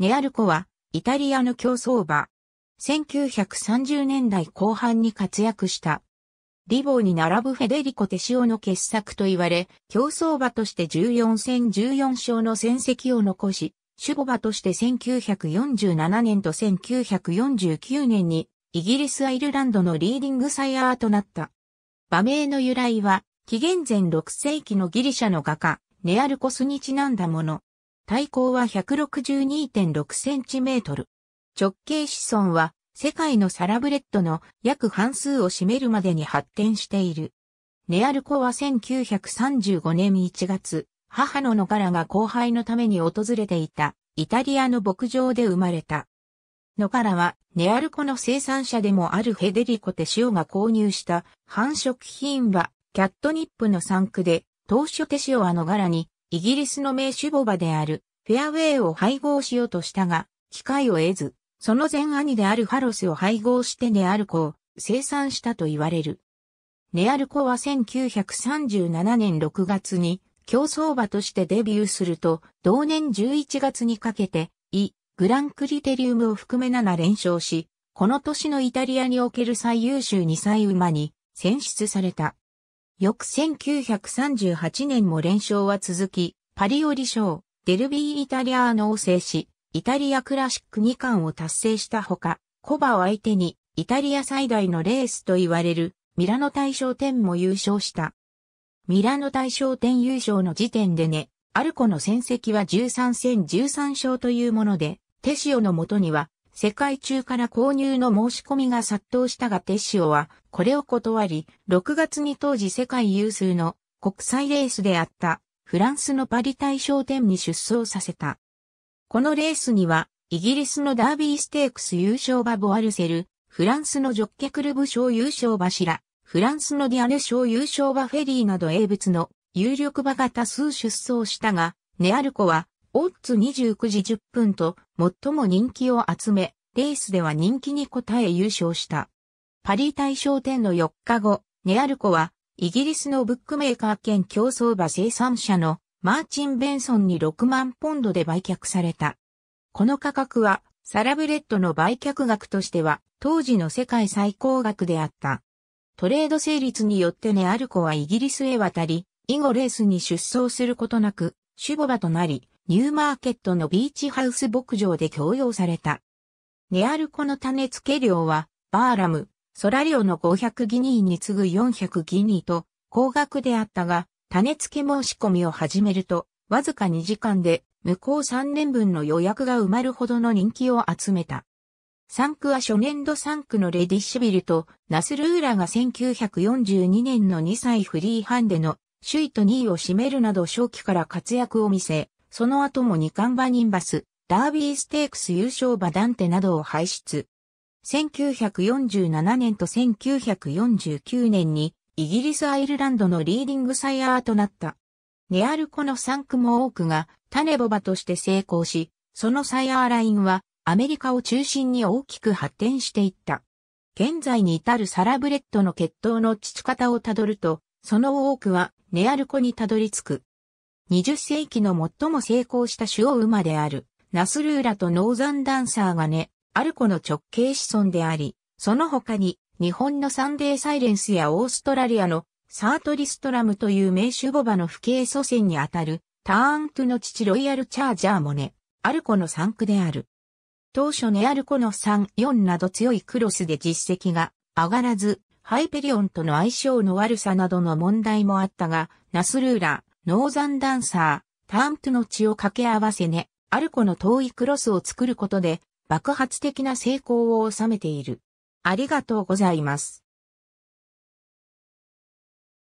ネアルコは、イタリアの競走馬。1930年代後半に活躍した。リボーに並ぶフェデリコ・テシオの傑作と言われ、競走馬として14戦14勝の戦績を残し、守護馬として1947年と1949年に、イギリス・アイルランドのリーディングサイアーとなった。馬名の由来は、紀元前6世紀のギリシャの画家、ネアルコスにちなんだもの。体高は 162.6cm。直径子孫は世界のサラブレッドの約半数を占めるまでに発展している。ネアルコは1935年1月、母の野ラが後輩のために訪れていたイタリアの牧場で生まれた。野ラはネアルコの生産者でもあるフェデリコ・テシオが購入した繁殖品はキャットニップの産区で当初テシオは野柄にイギリスの名手母場であるフェアウェイを配合しようとしたが、機会を得ず、その前兄であるハロスを配合してネアルコを生産したと言われる。ネアルコは1937年6月に競争馬としてデビューすると、同年11月にかけて、イ・グランクリテリウムを含め7連勝し、この年のイタリアにおける最優秀2歳馬に選出された。翌1938年も連勝は続き、パリオリ賞、デルビーイタリアーノを制し、イタリアクラシック2冠を達成したほか、コバを相手に、イタリア最大のレースと言われる、ミラノ大賞典も優勝した。ミラノ大賞典優勝の時点でね、アルコの戦績は13戦13勝というもので、テシオのもとには、世界中から購入の申し込みが殺到したがテッシオはこれを断り、6月に当時世界有数の国際レースであったフランスのパリ大賞店に出走させた。このレースにはイギリスのダービーステークス優勝馬ボアルセル、フランスのジョッケクルブ賞優勝馬シラ、フランスのディアル賞優勝馬フェリーなど英物の有力馬が多数出走したが、ネアルコはオッズ29時10分と最も人気を集め、レースでは人気に応え優勝した。パリ大賞店の4日後、ネアルコは、イギリスのブックメーカー兼競争馬生産者のマーチン・ベンソンに6万ポンドで売却された。この価格は、サラブレッドの売却額としては、当時の世界最高額であった。トレード成立によってネアルコはイギリスへ渡り、以後レースに出走することなく、種母場となり、ニューマーケットのビーチハウス牧場で供用された。ネアルコの種付け料は、バーラム、ソラリオの500ギニーに次ぐ400ギニーと、高額であったが、種付け申し込みを始めると、わずか2時間で、向こう3年分の予約が埋まるほどの人気を集めた。3区は初年度3区のレディッシュビルとナスルーラが1942年の2歳フリーハンデの首位と2位を占めるなど正期から活躍を見せ、その後も2冠バニンバス、ダービーステークス優勝馬ダンテなどを輩出。1947年と1949年にイギリス・アイルランドのリーディングサイヤーとなった。ネアルコの3区も多くが種ボバとして成功し、そのサイヤーラインはアメリカを中心に大きく発展していった。現在に至るサラブレッドの血統の父方をたどると、その多くはネアルコにたどり着く。20世紀の最も成功した主を馬である、ナスルーラとノーザンダンサーがね、アルコの直系子孫であり、その他に、日本のサンデーサイレンスやオーストラリアのサートリストラムという名手ボバの父系祖先にあたる、ターントゥの父ロイヤルチャージャーもね、アルコの産区である。当初ネアルコの3、4など強いクロスで実績が上がらず、ハイペリオンとの相性の悪さなどの問題もあったが、ナスルーラ、ノーザンダンサー、ターントの血を掛け合わせね、アルコの遠いクロスを作ることで、爆発的な成功を収めている。ありがとうございます。